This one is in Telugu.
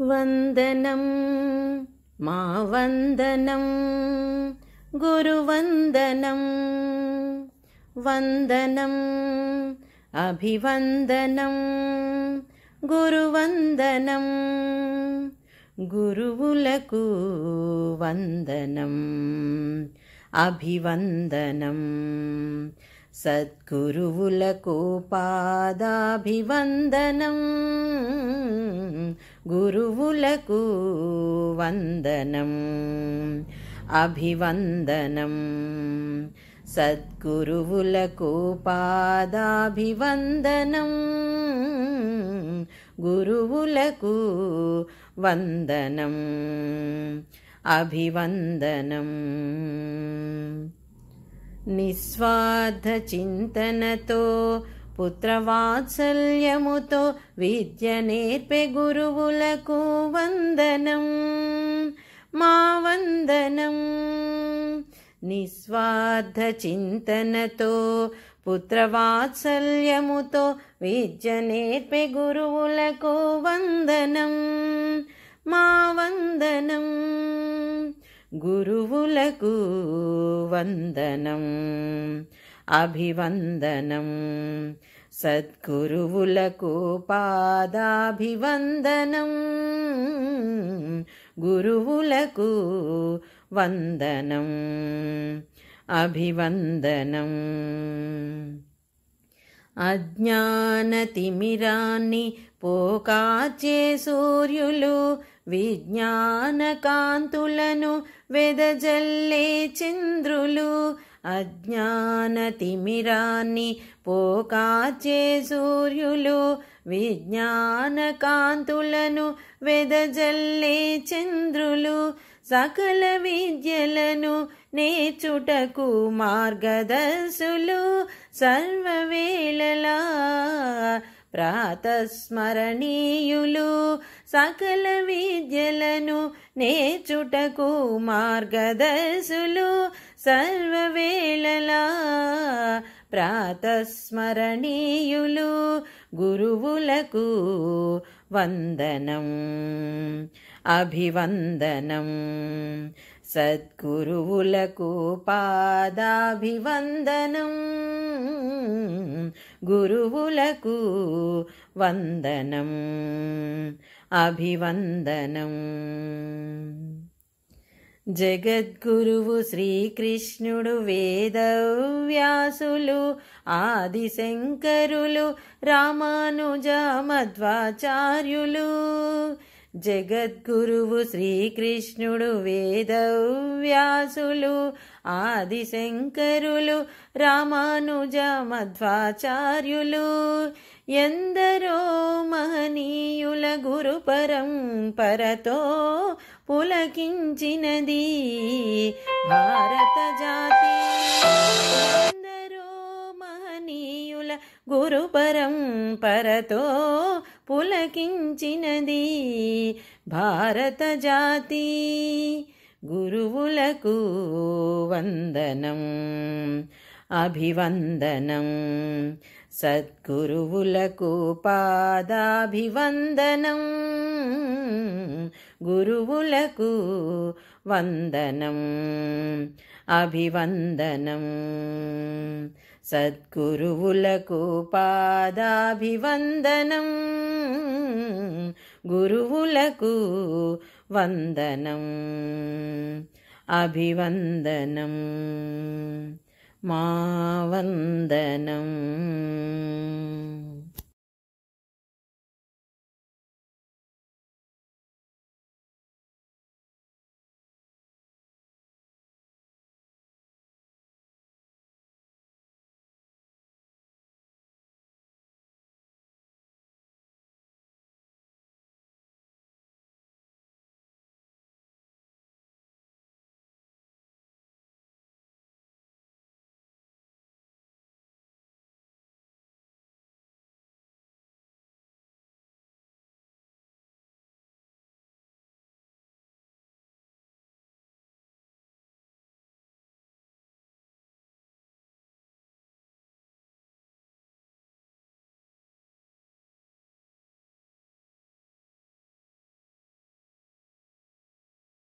वन्दनं मा वन्दनं गुरुवन्दनं वन्दनम् अभिवन्दनं गुरुवन्दनं गुरुवुलकु वन्दनम् अभिवन्दनं सद्गुरुवुलकोपादाभिवन्दनम् గురువులకు వందనం అభివందనం సద్గురువులకు పాదాభివందనం గురువులకు వందనం అభివందనం నిస్వార్థ చింతనతో పుత్రవాత్సల్యముతో విద్య నేర్పే గురువులకు వందనం మా వందనం నిస్వార్థ చింతనతో పుత్రవాత్సల్యముతో విద్య నేర్పే గురువులకు వందనం మా వందనం గురువులకు వందనం అభివందనం సద్గురువులకు పాదాభివందనం గురువులకు వందనం అభివందనం అజ్ఞానతిమిరాన్ని పోకాచే సూర్యులు విజ్ఞానకాంతులను వెదజల్లే చంద్రులు అజ్ఞానతిమిరాన్ని పోకాచే సూర్యులు విజ్ఞాన కాంతులను వెదజల్లే చంద్రులు సకల విద్యలను నేర్చుటకు మార్గదర్శులు సర్వవేళలా ప్రాతస్మరణీయులు సకల విద్యలను నేర్చుటకు మార్గదర్శులు సర్వవేళలా ప్రాతస్మరణీయులు గురువులకు వందనం అభివందనం సద్గురువులకు పాదాభివందనం గురువులకు వందనం అభివందనం జగద్గురువు శ్రీకృష్ణుడు వేదవ్యాసులు ఆదిశంకరులు రామానుజ మధ్వాచార్యులు జగద్గురువు శ్రీకృష్ణుడు వేదవ్యాసులు ఆదిశంకరులు రామానుజ మధ్వాచార్యులు ఎందరో మహనీయుల గురు పరతో పులకించినది భారత జాతి గురుపరం పరతో పులకించినది భారత జాతి గురువులకు వందనం అభివందనం సద్గురువులకు పాదాభివందనం గురువులకు వందనం అభివందనం సద్గురువులకు పాదాభివందనం గురువులకు వందనం అభివందనం మా వందనం